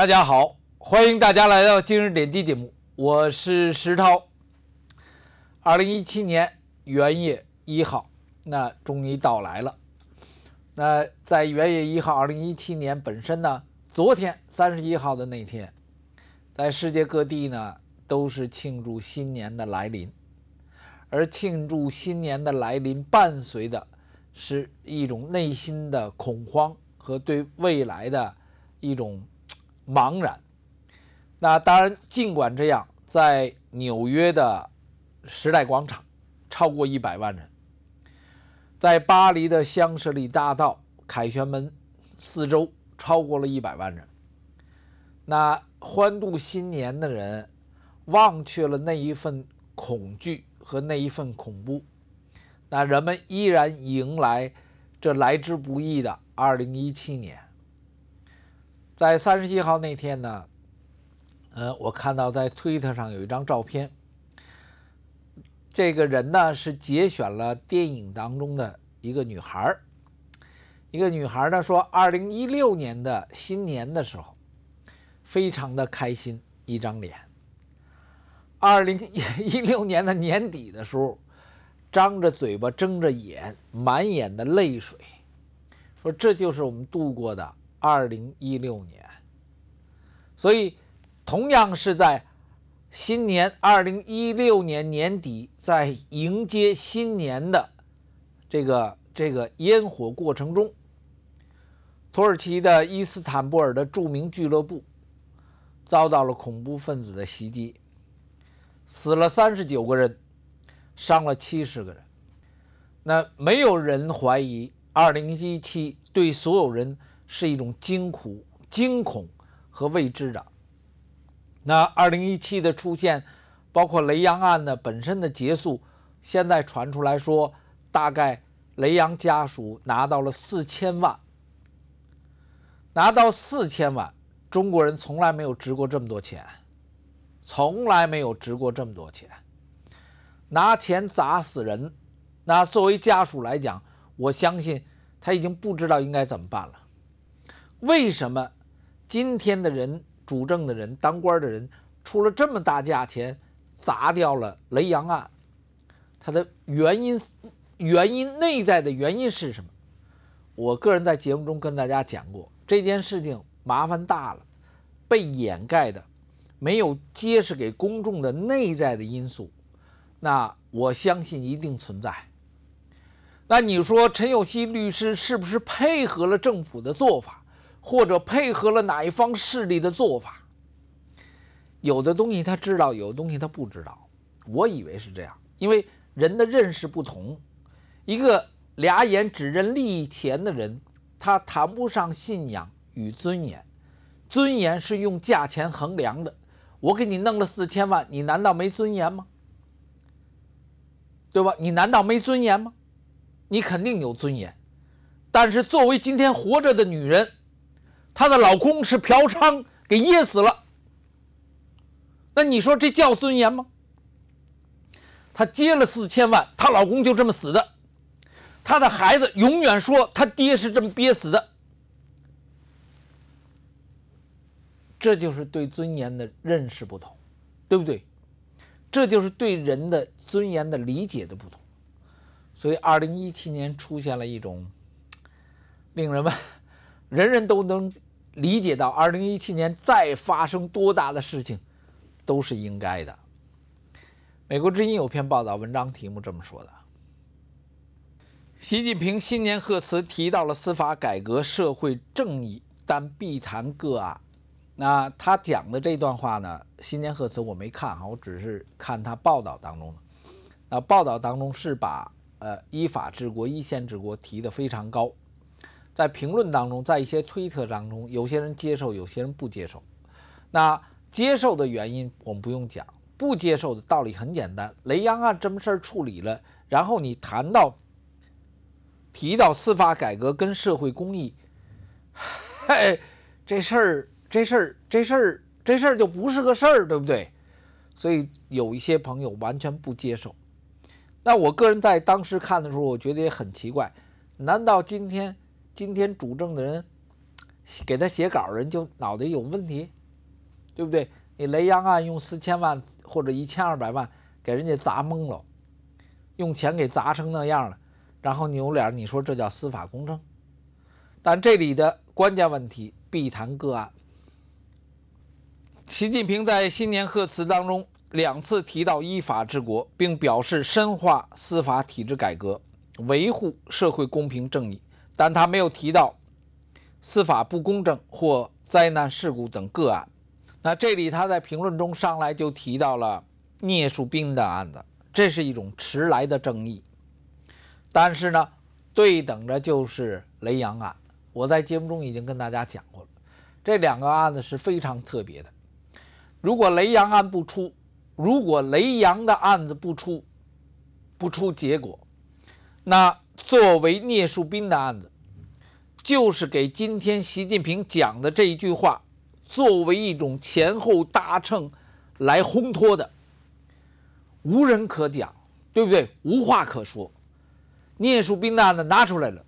大家好，欢迎大家来到今日点击节目，我是石涛。二零一七年元月一号，那终于到来了。那在元月一号，二零一七年本身呢，昨天三十一号的那天，在世界各地呢，都是庆祝新年的来临。而庆祝新年的来临，伴随的是一种内心的恐慌和对未来的一种。茫然。那当然，尽管这样，在纽约的时代广场，超过一百万人；在巴黎的香榭丽大道、凯旋门四周，超过了一百万人。那欢度新年的人，忘却了那一份恐惧和那一份恐怖，那人们依然迎来这来之不易的2017年。在三十一号那天呢，呃，我看到在推特上有一张照片。这个人呢是节选了电影当中的一个女孩儿，一个女孩儿呢说，二零一六年的新年的时候，非常的开心，一张脸。二零一六年的年底的时候，张着嘴巴，睁着眼，满眼的泪水，说这就是我们度过的。二零一六年，所以，同样是在新年二零一六年年底，在迎接新年的这个这个烟火过程中，土耳其的伊斯坦布尔的著名俱乐部遭到了恐怖分子的袭击，死了三十九个人，伤了七十个人。那没有人怀疑二零一七对所有人。是一种惊苦、惊恐和未知的。那二零一七的出现，包括雷洋案的本身的结束，现在传出来说，大概雷洋家属拿到了四千万，拿到四千万，中国人从来没有值过这么多钱，从来没有值过这么多钱，拿钱砸死人。那作为家属来讲，我相信他已经不知道应该怎么办了。为什么今天的人主政的人、当官的人出了这么大价钱砸掉了雷洋案？它的原因、原因内在的原因是什么？我个人在节目中跟大家讲过，这件事情麻烦大了，被掩盖的、没有揭示给公众的内在的因素，那我相信一定存在。那你说陈有西律师是不是配合了政府的做法？或者配合了哪一方势力的做法，有的东西他知道，有的东西他不知道。我以为是这样，因为人的认识不同。一个俩眼只认利益钱的人，他谈不上信仰与尊严。尊严是用价钱衡量的。我给你弄了四千万，你难道没尊严吗？对吧？你难道没尊严吗？你肯定有尊严。但是作为今天活着的女人，她的老公是嫖娼给噎死了，那你说这叫尊严吗？她接了四千万，她老公就这么死的，她的孩子永远说她爹是这么憋死的，这就是对尊严的认识不同，对不对？这就是对人的尊严的理解的不同，所以二零一七年出现了一种令人们。人人都能理解到，2017年再发生多大的事情，都是应该的。美国之音有篇报道文章，题目这么说的：习近平新年贺词提到了司法改革、社会正义，但必谈个案。那他讲的这段话呢？新年贺词我没看哈，我只是看他报道当中的。那报道当中是把呃依法治国、依宪治国提得非常高。在评论当中，在一些推特当中，有些人接受，有些人不接受。那接受的原因我们不用讲，不接受的道理很简单：雷洋案这么事儿处理了，然后你谈到、提到司法改革跟社会公益，嗨，这事儿、这事儿、这事儿、这事儿就不是个事儿，对不对？所以有一些朋友完全不接受。那我个人在当时看的时候，我觉得也很奇怪：难道今天？今天主政的人给他写稿人就脑袋有问题，对不对？你雷洋案用四千万或者一千二百万给人家砸懵了，用钱给砸成那样了，然后扭脸你说这叫司法公正？但这里的关键问题必谈个案。习近平在新年贺词当中两次提到依法治国，并表示深化司法体制改革，维护社会公平正义。但他没有提到司法不公正或灾难事故等个案。那这里他在评论中上来就提到了聂树斌的案子，这是一种迟来的正义。但是呢，对等的就是雷洋案。我在节目中已经跟大家讲过了，这两个案子是非常特别的。如果雷洋案不出，如果雷洋的案子不出不出结果，那作为聂树斌的案子。就是给今天习近平讲的这一句话作为一种前后搭乘来烘托的，无人可讲，对不对？无话可说。聂树斌案呢拿出来了，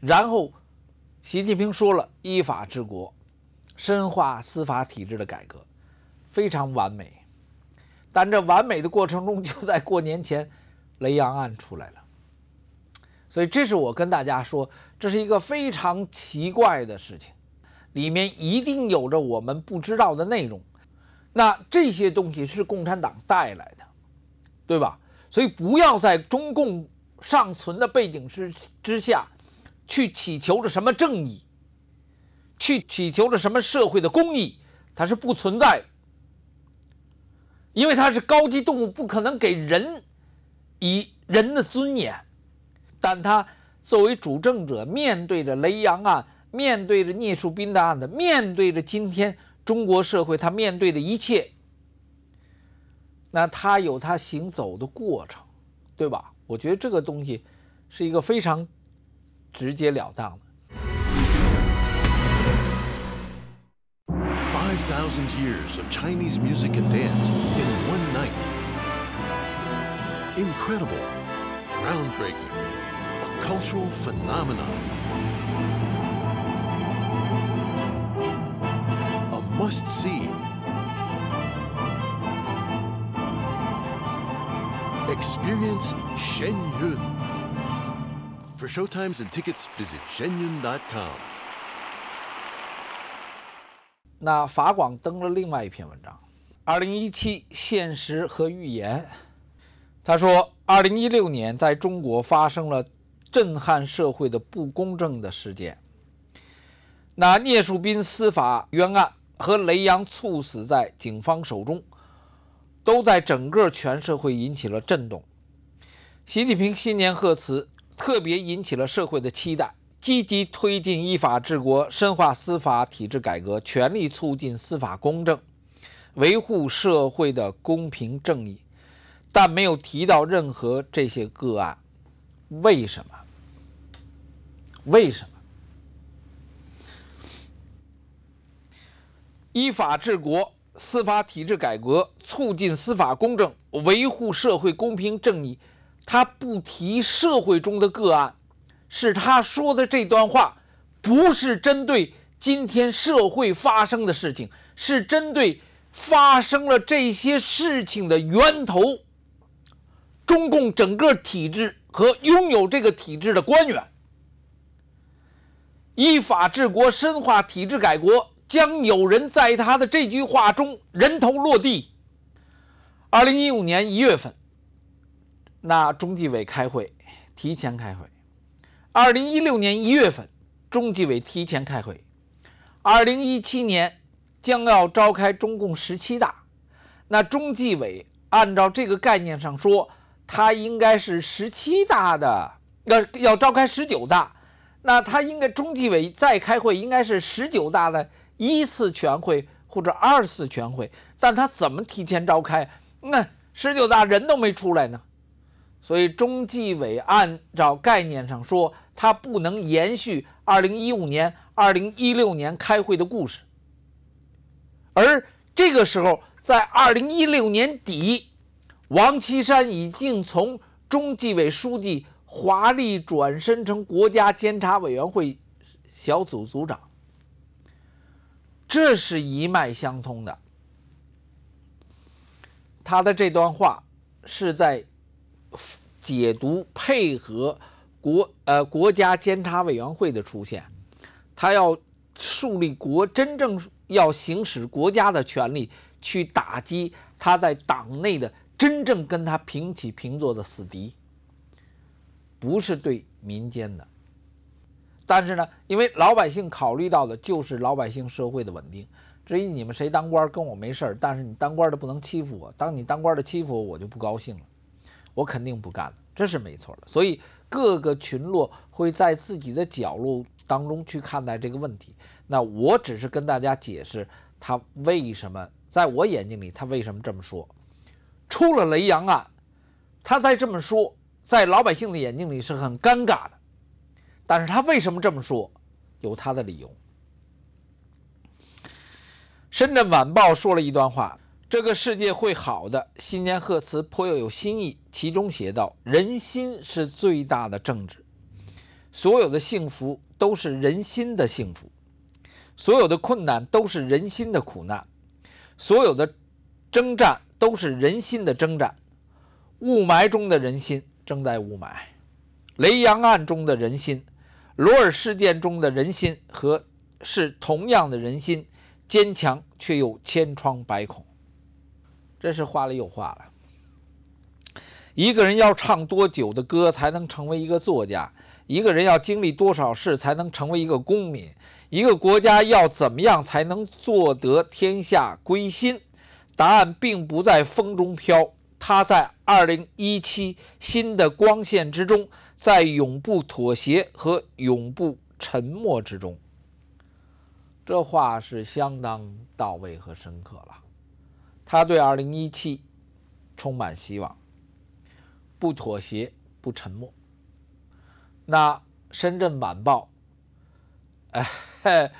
然后习近平说了依法治国，深化司法体制的改革，非常完美。但这完美的过程中，就在过年前，雷洋案出来了。所以，这是我跟大家说，这是一个非常奇怪的事情，里面一定有着我们不知道的内容。那这些东西是共产党带来的，对吧？所以，不要在中共尚存的背景之之下，去祈求着什么正义，去祈求着什么社会的公义，它是不存在，因为它是高级动物，不可能给人以人的尊严。但他作为主政者，面对着雷洋案，面对着聂树斌的案子，面对着今天中国社会，他面对的一切，那他有他行走的过程，对吧？我觉得这个东西是一个非常直截了当的。Five thousand years of Chinese music and dance in one night. Incredible. Groundbreaking. cultural phenomenon. A must-see. Experience Yun. For showtimes and tickets, visit shenyun.com. 那法广登了另外一篇文章，《二零一七现实和预言》。他说，二零一六年在中国发生了震撼社会的不公正的事件，那聂树斌司法冤案和雷洋猝死在警方手中，都在整个全社会引起了震动。习近平新年贺词特别引起了社会的期待，积极推进依法治国，深化司法体制改革，全力促进司法公正，维护社会的公平正义，但没有提到任何这些个案，为什么？为什么依法治国、司法体制改革、促进司法公正、维护社会公平正义？他不提社会中的个案，是他说的这段话，不是针对今天社会发生的事情，是针对发生了这些事情的源头——中共整个体制和拥有这个体制的官员。依法治国，深化体制改革，将有人在他的这句话中人头落地。二零一五年一月份，那中纪委开会，提前开会。二零一六年一月份，中纪委提前开会。二零一七年将要召开中共十七大，那中纪委按照这个概念上说，他应该是十七大的要要召开十九大。那他应该中纪委再开会，应该是十九大的一次全会或者二次全会，但他怎么提前召开？那十九大人都没出来呢？所以中纪委按照概念上说，他不能延续二零一五年、二零一六年开会的故事。而这个时候，在二零一六年底，王岐山已经从中纪委书记。华丽转身成国家监察委员会小组组长，这是一脉相通的。他的这段话是在解读配合国呃国家监察委员会的出现，他要树立国真正要行使国家的权利去打击他在党内的真正跟他平起平坐的死敌。不是对民间的，但是呢，因为老百姓考虑到的就是老百姓社会的稳定。至于你们谁当官儿，跟我没事儿。但是你当官的不能欺负我，当你当官的欺负我，我就不高兴了，我肯定不干了，这是没错了。所以各个群落会在自己的角落当中去看待这个问题。那我只是跟大家解释他为什么在我眼睛里他为什么这么说。出了雷洋案，他再这么说。在老百姓的眼睛里是很尴尬的，但是他为什么这么说，有他的理由。深圳晚报说了一段话：“这个世界会好的。”新年贺词颇又有新意，其中写道：“人心是最大的政治，所有的幸福都是人心的幸福，所有的困难都是人心的苦难，所有的征战都是人心的征战。”雾霾中的人心。正在雾霾、雷洋案中的人心、罗尔事件中的人心和是同样的人心，坚强却又千疮百孔。真是话里有话了。一个人要唱多久的歌才能成为一个作家？一个人要经历多少事才能成为一个公民？一个国家要怎么样才能做得天下归心？答案并不在风中飘。他在二零一七新的光线之中，在永不妥协和永不沉默之中，这话是相当到位和深刻了。他对二零一七充满希望，不妥协，不沉默。那《深圳晚报》，哎，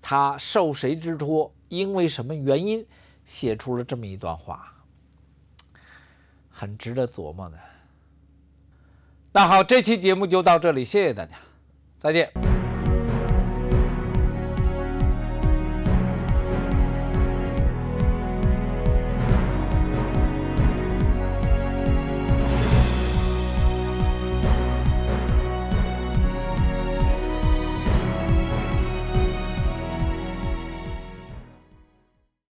他受谁之托？因为什么原因写出了这么一段话？很值得琢磨的。那好，这期节目就到这里，谢谢大家，再见。